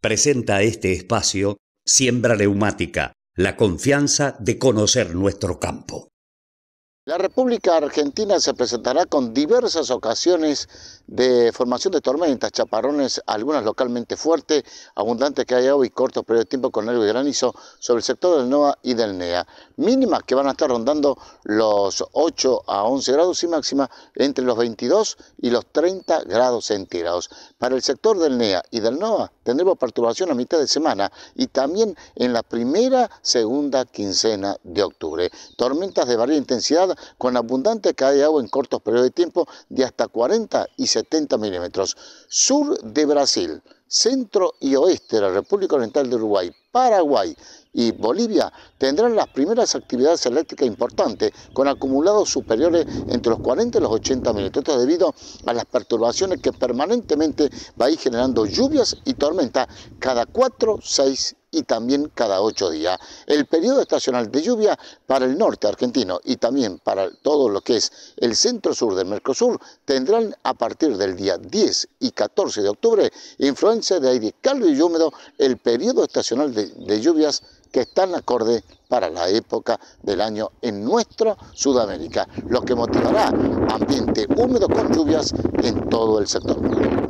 presenta este espacio Siembra Neumática, la confianza de conocer nuestro campo. La República Argentina se presentará con diversas ocasiones de formación de tormentas, chaparrones, algunas localmente fuertes, abundantes que hay hoy cortos periodos de tiempo con algo y granizo sobre el sector del NOA y del NEA. Mínimas que van a estar rondando los 8 a 11 grados y máxima entre los 22 y los 30 grados centígrados. Para el sector del NEA y del NOA tendremos perturbación a mitad de semana y también en la primera, segunda quincena de octubre. Tormentas de varia intensidad con abundante caída de agua en cortos periodos de tiempo de hasta 40 y 70 milímetros. Sur de Brasil, centro y oeste de la República Oriental de Uruguay, Paraguay y Bolivia tendrán las primeras actividades eléctricas importantes, con acumulados superiores entre los 40 y los 80 milímetros. debido a las perturbaciones que permanentemente va a ir generando lluvias y tormentas cada 4, 6 y también cada ocho días. El periodo estacional de lluvia para el norte argentino y también para todo lo que es el centro-sur del Mercosur tendrán a partir del día 10 y 14 de octubre influencia de aire caldo y húmedo, el periodo estacional de, lluvias que están acorde para la época del año en nuestra Sudamérica, lo que motivará ambiente húmedo con lluvias en todo el sector.